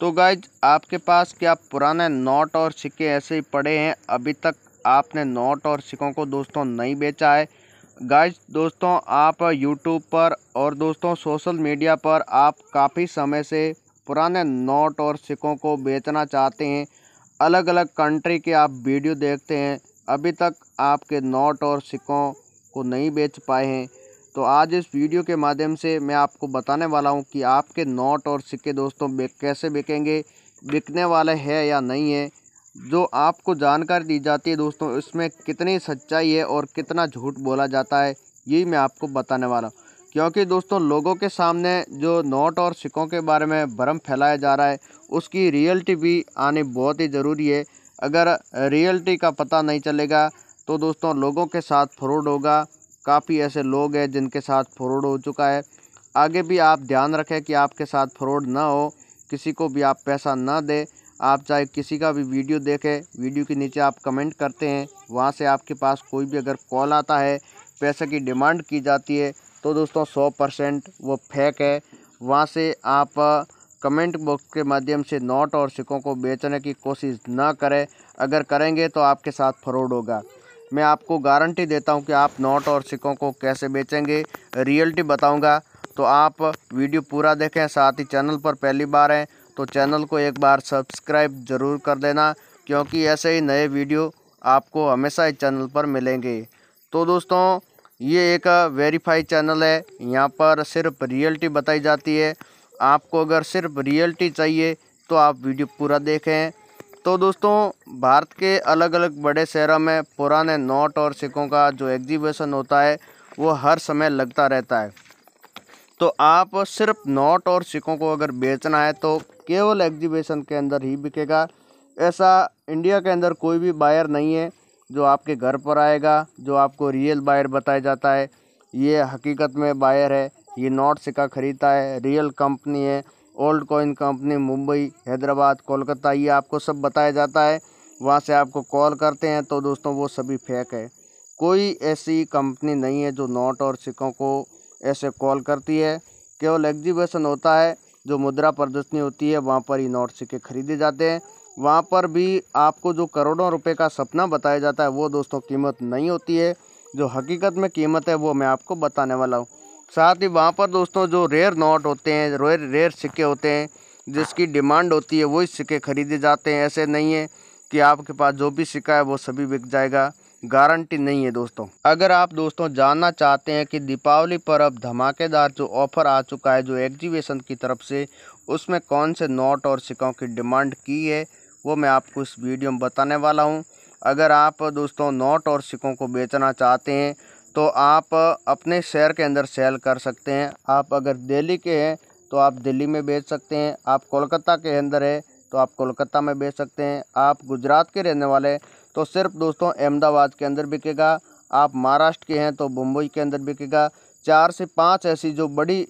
तो गाइज आपके पास क्या पुराने नोट और सिक्के ऐसे ही पड़े हैं अभी तक आपने नोट और सिक्कों को दोस्तों नहीं बेचा है गाइज दोस्तों आप यूट्यूब पर और दोस्तों सोशल मीडिया पर आप काफ़ी समय से पुराने नोट और सिक्कों को बेचना चाहते हैं अलग अलग कंट्री के आप वीडियो देखते हैं अभी तक आपके नोट और सिक्कों को नहीं बेच पाए हैं तो आज इस वीडियो के माध्यम से मैं आपको बताने वाला हूँ कि आपके नोट और सिक्के दोस्तों कैसे बिकेंगे बिकने वाले है या नहीं है जो आपको जानकारी दी जाती है दोस्तों इसमें कितनी सच्चाई है और कितना झूठ बोला जाता है यही मैं आपको बताने वाला हूँ क्योंकि दोस्तों लोगों के सामने जो नोट और सिक्कों के बारे में भ्रम फैलाया जा रहा है उसकी रियलिटी भी आनी बहुत ही ज़रूरी है अगर रियलिटी का पता नहीं चलेगा तो दोस्तों लोगों के साथ फ्रॉड होगा काफ़ी ऐसे लोग हैं जिनके साथ फ्रॉड हो चुका है आगे भी आप ध्यान रखें कि आपके साथ फ्रॉड ना हो किसी को भी आप पैसा ना दें आप चाहे किसी का भी वीडियो देखें वीडियो के नीचे आप कमेंट करते हैं वहाँ से आपके पास कोई भी अगर कॉल आता है पैसे की डिमांड की जाती है तो दोस्तों सौ परसेंट वो फेक है वहाँ से आप कमेंट बॉक्स के माध्यम से नोट और सिक्कों को बेचने की कोशिश ना करें अगर करेंगे तो आपके साथ फ्रॉड होगा मैं आपको गारंटी देता हूं कि आप नोट और सिक्कों को कैसे बेचेंगे रियलिटी बताऊंगा तो आप वीडियो पूरा देखें साथ ही चैनल पर पहली बार हैं तो चैनल को एक बार सब्सक्राइब ज़रूर कर देना क्योंकि ऐसे ही नए वीडियो आपको हमेशा इस चैनल पर मिलेंगे तो दोस्तों ये एक वेरीफाई चैनल है यहाँ पर सिर्फ रियलिटी बताई जाती है आपको अगर सिर्फ रियलिटी चाहिए तो आप वीडियो पूरा देखें तो दोस्तों भारत के अलग अलग बड़े शहरों में पुराने नोट और सिक्कों का जो एग्जीबिशन होता है वो हर समय लगता रहता है तो आप सिर्फ नोट और सिक्कों को अगर बेचना है तो केवल एग्जीबिशन के अंदर ही बिकेगा ऐसा इंडिया के अंदर कोई भी बायर नहीं है जो आपके घर पर आएगा जो आपको रियल बायर बताया जाता है ये हकीकत में बायर है ये नोट सिक्का ख़रीदता है रियल कंपनी है old coin company Mumbai Hyderabad Kolkata ये आपको सब बताया जाता है वहाँ से आपको कॉल करते हैं तो दोस्तों वो सभी फेक है कोई ऐसी कंपनी नहीं है जो नोट और सिक्कों को ऐसे कॉल करती है केवल एग्जीबिशन होता है जो मुद्रा प्रदर्शनी होती है वहाँ पर ही नोट सिक्के खरीदे जाते हैं वहाँ पर भी आपको जो करोड़ों रुपए का सपना बताया जाता है वो दोस्तों कीमत नहीं होती है जो हकीकत में कीमत है वो मैं आपको बताने वाला हूँ साथ ही वहाँ पर दोस्तों जो रेयर नोट होते हैं रेयर रेयर सिक्के होते हैं जिसकी डिमांड होती है वही सिक्के खरीदे जाते हैं ऐसे नहीं है कि आपके पास जो भी सिक्का है वो सभी बिक जाएगा गारंटी नहीं है दोस्तों अगर आप दोस्तों जानना चाहते हैं कि दीपावली पर अब धमाकेदार जो ऑफर आ चुका है जो एग्जीबिशन की तरफ से उसमें कौन से नोट और सिक्कों की डिमांड की है वो मैं आपको इस वीडियो में बताने वाला हूँ अगर आप दोस्तों नोट और सिक्कों को बेचना चाहते हैं तो आप अपने शहर के अंदर सेल कर सकते हैं आप अगर दिल्ली के हैं तो आप दिल्ली में बेच सकते हैं आप कोलकाता के अंदर है तो आप कोलकाता में बेच सकते हैं आप गुजरात के रहने वाले तो सिर्फ दोस्तों अहमदाबाद के अंदर बिकेगा आप महाराष्ट्र के हैं तो मुंबई के अंदर बिकेगा चार से पाँच ऐसी जो बड़ी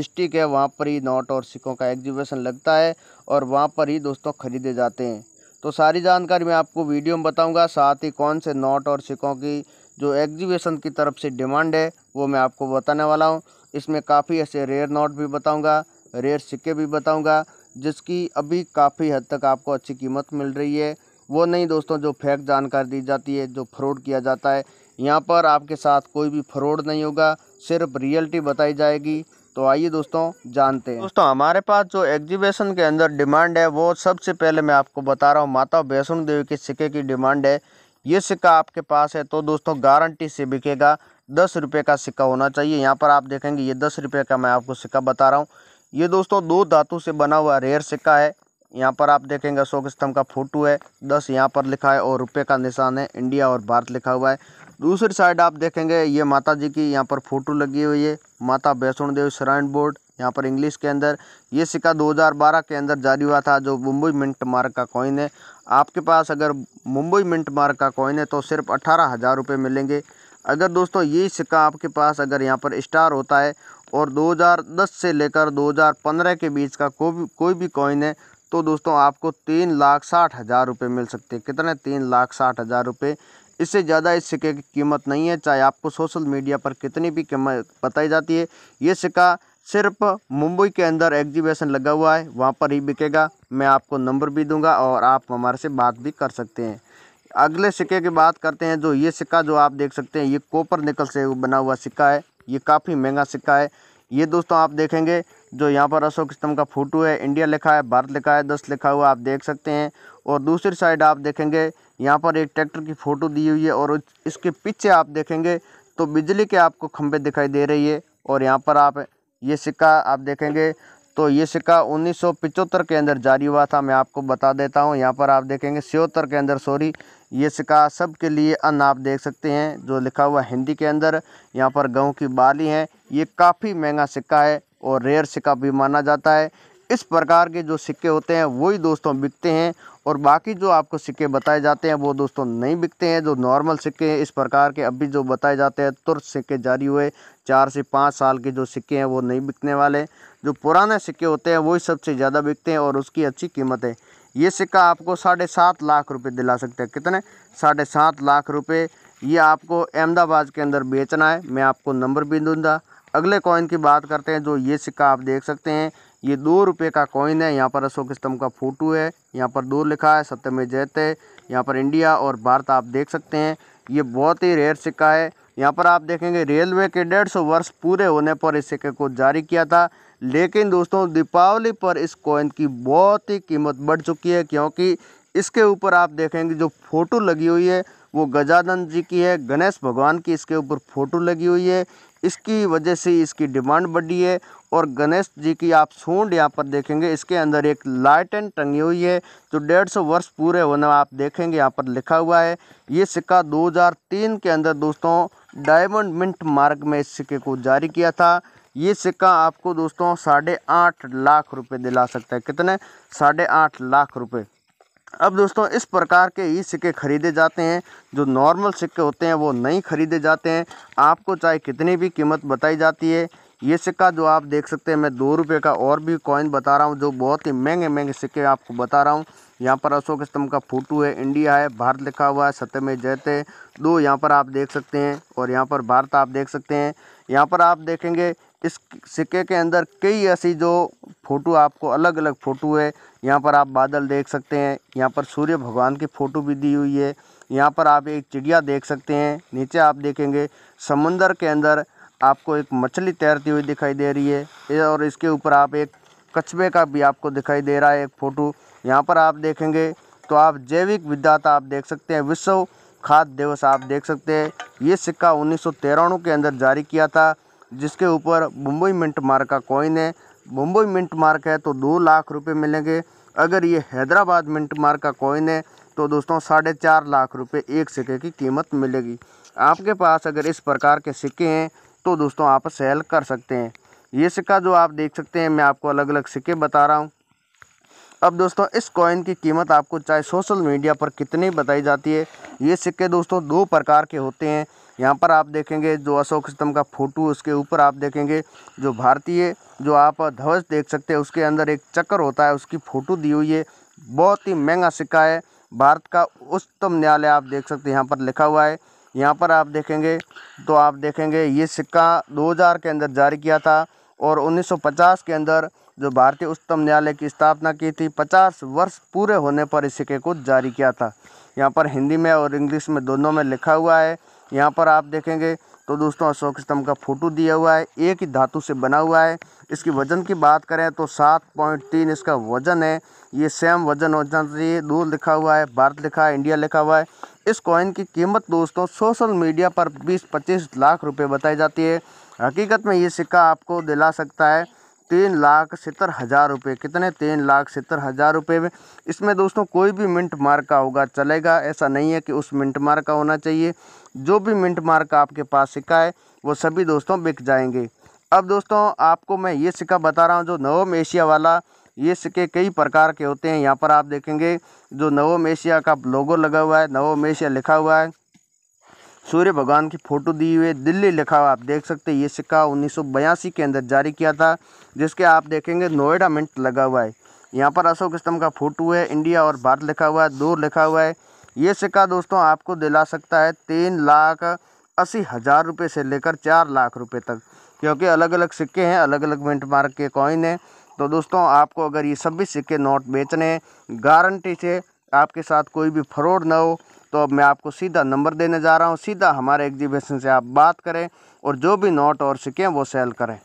डिस्ट्रिक है वहाँ पर ही नोट और सिक्कों का एग्जीबिशन लगता है और वहाँ पर ही दोस्तों ख़रीदे जाते हैं तो सारी जानकारी मैं आपको वीडियो में बताऊंगा साथ ही कौन से नोट और सिक्कों की जो एग्जीबिशन की तरफ से डिमांड है वो मैं आपको बताने वाला हूँ इसमें काफ़ी ऐसे रेयर नोट भी बताऊँगा रेयर सिक्के भी बताऊँगा जिसकी अभी काफ़ी हद तक आपको अच्छी कीमत मिल रही है वो नहीं दोस्तों जो फेक जानकारी दी जाती है जो फ्रॉड किया जाता है यहाँ पर आपके साथ कोई भी फ्रॉड नहीं होगा सिर्फ रियलिटी बताई जाएगी तो आइए दोस्तों जानते हैं दोस्तों हमारे पास जो एग्जीबिशन के अंदर डिमांड है वो सबसे पहले मैं आपको बता रहा हूँ माता वैष्णो देवी के सिक्के की डिमांड है ये सिक्का आपके पास है तो दोस्तों गारंटी से बिकेगा दस रुपये का सिक्का होना चाहिए यहाँ पर आप देखेंगे ये दस रुपये का मैं आपको सिक्का बता रहा हूँ ये दोस्तों दो धातु से बना हुआ रेयर सिक्का है यहाँ पर आप देखेंगे अशोक स्तंभ का फोटो है दस यहाँ पर लिखा है और रुपये का निशान है इंडिया और भारत लिखा हुआ है दूसरी साइड आप देखेंगे ये माता जी की यहाँ पर फोटो लगी हुई है माता वैष्णो देवी श्राइन बोर्ड यहाँ पर इंग्लिश के अंदर ये सिक्का 2012 के अंदर जारी हुआ था जो मुंबई मिंट मार्क का कॉइन है आपके पास अगर मुंबई मिंट मार्क का कॉइन है तो सिर्फ अठारह हज़ार रुपये मिलेंगे अगर दोस्तों ये सिक्का आपके पास अगर यहाँ पर स्टार होता है और 2010 से लेकर 2015 के बीच का कोई कोई भी कॉइन है तो दोस्तों आपको तीन लाख साठ हज़ार रुपये मिल सकते हैं कितने तीन लाख साठ हज़ार रुपये इससे ज़्यादा इस सिक्के की कीमत नहीं है चाहे आपको सोशल मीडिया पर कितनी भी कीमत बताई जाती है ये सिक्का सिर्फ मुंबई के अंदर एग्जीबिशन लगा हुआ है वहाँ पर ही बिकेगा मैं आपको नंबर भी दूंगा और आप हमारे से बात भी कर सकते हैं अगले सिक्के की बात करते हैं जो ये सिक्का जो आप देख सकते हैं ये कॉपर निकल से बना हुआ सिक्का है ये काफ़ी महंगा सिक्का है ये दोस्तों आप देखेंगे जो यहाँ पर अशोक स्तंभ का फोटो है इंडिया लिखा है भारत लिखा है दस लिखा हुआ आप देख सकते हैं और दूसरी साइड आप देखेंगे यहाँ पर एक ट्रैक्टर की फ़ोटो दी हुई है और इसके पीछे आप देखेंगे तो बिजली के आपको खंभे दिखाई दे रही है और यहाँ पर आप ये सिक्का आप देखेंगे तो ये सिक्का उन्नीस के अंदर जारी हुआ था मैं आपको बता देता हूँ यहाँ पर आप देखेंगे सियोत्तर के अंदर सॉरी ये सिक्का सब के लिए अन्न आप देख सकते हैं जो लिखा हुआ हिंदी के अंदर यहाँ पर गेहूँ की बाली है ये काफ़ी महंगा सिक्का है और रेयर सिक्का भी माना जाता है इस प्रकार के जो सिक्के होते हैं वही दोस्तों बिकते हैं और बाकी जो आपको सिक्के बताए जाते हैं वो दोस्तों नहीं बिकते हैं जो नॉर्मल सिक्के हैं इस प्रकार के अभी जो बताए जाते हैं तुरंत सिक्के जारी हुए चार से पाँच साल के जो सिक्के हैं वो नहीं बिकने वाले जो पुराने सिक्के होते हैं वही सबसे ज़्यादा बिकते हैं और उसकी अच्छी कीमत है ये सिक्का आपको साढ़े सात लाख रुपए दिला सकते हैं कितने साढ़े सात लाख रुपए ये आपको अहमदाबाद के अंदर बेचना है मैं आपको नंबर भी दूंगा अगले कॉइन की बात करते हैं जो ये सिक्का आप देख सकते हैं ये दो रुपये का कॉइन है यहाँ पर अशोक स्तंभ का फ़ोटो है यहाँ पर दो लिखा है सत्यमय जयत है यहाँ पर इंडिया और भारत आप देख सकते हैं ये बहुत ही रेयर सिक्का है यहाँ पर आप देखेंगे रेलवे के डेढ़ सौ वर्ष पूरे होने पर इस सिक्के को जारी किया था लेकिन दोस्तों दीपावली पर इस कॉइन की बहुत ही कीमत बढ़ चुकी है क्योंकि इसके ऊपर आप देखेंगे जो फ़ोटो लगी हुई है वो गजानंद जी की है गणेश भगवान की इसके ऊपर फ़ोटो लगी हुई है इसकी वजह से इसकी डिमांड बढ़ी है और गणेश जी की आप सूंड यहाँ पर देखेंगे इसके अंदर एक लाइटन टंगी हुई है जो डेढ़ सौ वर्ष पूरे होने आप देखेंगे यहाँ पर लिखा हुआ है ये सिक्का 2003 के अंदर दोस्तों डायमंड मिंट मार्ग में इस सिक्के को जारी किया था ये सिक्का आपको दोस्तों साढ़े आठ लाख रुपये दिला सकता है कितने साढ़े आठ लाख रुपये अब दोस्तों इस प्रकार के ही सिक्के खरीदे जाते हैं जो नॉर्मल सिक्के होते हैं वो नहीं खरीदे जाते हैं आपको चाहे कितनी भी कीमत बताई जाती है ये सिक्का जो आप देख सकते हैं मैं दो रुपये का और भी कॉइन बता रहा हूँ जो बहुत ही महंगे महंगे सिक्के आपको बता रहा हूँ यहाँ पर अशोक स्तंभ का फोटो है इंडिया है भारत लिखा हुआ है सत्य में जयते दो यहाँ पर आप देख सकते हैं और यहाँ पर भारत आप देख सकते हैं यहाँ पर आप देखेंगे इस सिक्के के अंदर कई ऐसी जो फ़ोटो आपको अलग अलग फ़ोटो है यहाँ पर आप बादल देख सकते हैं यहाँ पर सूर्य भगवान की फ़ोटो भी दी हुई है यहाँ पर आप एक चिड़िया देख सकते हैं नीचे आप देखेंगे समुंदर के अंदर आपको एक मछली तैरती हुई दिखाई दे रही है और इसके ऊपर आप एक कछबे का भी आपको दिखाई दे रहा है एक फ़ोटो यहाँ पर आप देखेंगे तो आप जैविक विद्याता आप देख सकते हैं विश्व खाद्य दिवस आप देख सकते हैं ये सिक्का उन्नीस के अंदर जारी किया था जिसके ऊपर मुंबई मिंट मार्क का कॉइन है मुंबई मिंट मार्क है तो दो लाख रुपए मिलेंगे अगर ये हैदराबाद मिंट मार्क का कॉइन है तो दोस्तों साढ़े चार लाख रुपए एक सिक्के की कीमत मिलेगी आपके पास अगर इस प्रकार के सिक्के हैं तो दोस्तों आप सेल कर सकते हैं ये सिक्का जो आप देख सकते हैं मैं आपको अलग अलग सिक्के बता रहा हूँ अब दोस्तों इस कॉइन की कीमत आपको चाहे सोशल मीडिया पर कितनी बताई जाती है ये सिक्के दोस्तों दो प्रकार के होते हैं यहाँ पर आप देखेंगे जो अशोक स्तंभ का फोटो उसके ऊपर आप देखेंगे जो भारतीय जो आप ध्वज देख सकते हैं उसके अंदर एक चक्कर होता है उसकी फ़ोटो दी हुई है बहुत ही महंगा सिक्का है भारत का उच्चतम न्यायालय आप देख सकते हैं यहाँ पर लिखा हुआ है यहाँ पर आप देखेंगे तो आप देखेंगे ये सिक्का 2000 के अंदर जारी किया था और 1950 के अंदर जो भारतीय उच्चतम न्यायालय की स्थापना की थी 50 वर्ष पूरे होने पर इस सिक्के को जारी किया था यहाँ पर हिंदी में और इंग्लिश में दोनों में लिखा हुआ है यहाँ पर आप देखेंगे तो दोस्तों अशोक स्तंभ का फोटो दिया हुआ है एक ही धातु से बना हुआ है इसकी वजन की बात करें तो सात पॉइंट तीन इसका वजन है ये सेम वजन हो जाए दो दूर लिखा हुआ है भारत लिखा है इंडिया लिखा हुआ है इस कॉइन की कीमत दोस्तों सोशल मीडिया पर बीस पच्चीस लाख रुपये बताई जाती है हकीकत में ये सिक्का आपको दिला सकता है तीन लाख सत्तर हज़ार रुपये कितने तीन लाख सत्तर हज़ार रुपये में इसमें दोस्तों कोई भी मिंट मार्का होगा चलेगा ऐसा नहीं है कि उस मिंट मार्का होना चाहिए जो भी मिंट मार्का आपके पास सिक्का है वो सभी दोस्तों बिक जाएंगे अब दोस्तों आपको मैं ये सिक्का बता रहा हूँ जो नवम एशिया वाला ये सिक्के कई प्रकार के होते हैं यहाँ पर आप देखेंगे जो नवम एशिया का लोगो लगा हुआ है नवम एशिया लिखा हुआ है सूर्य भगवान की फ़ोटो दी हुई है दिल्ली लिखा हुआ आप देख सकते हैं ये सिक्का उन्नीस के अंदर जारी किया था जिसके आप देखेंगे नोएडा मिंट लगा हुआ है यहाँ पर अशोक स्तंभ का फोटो है इंडिया और भारत लिखा हुआ है दूर लिखा हुआ है ये सिक्का दोस्तों आपको दिला सकता है तीन लाख अस्सी हज़ार रुपये से लेकर चार लाख रुपये तक क्योंकि अलग अलग सिक्के हैं अलग अलग मिंट मार्क के कॉइन हैं तो दोस्तों आपको अगर ये सभी सिक्के नोट बेचने गारंटी से आपके साथ कोई भी फ्रॉड ना हो तो अब मैं आपको सीधा नंबर देने जा रहा हूँ सीधा हमारे एग्जीबिशन से आप बात करें और जो भी नोट और सिक्के हैं वो सेल करें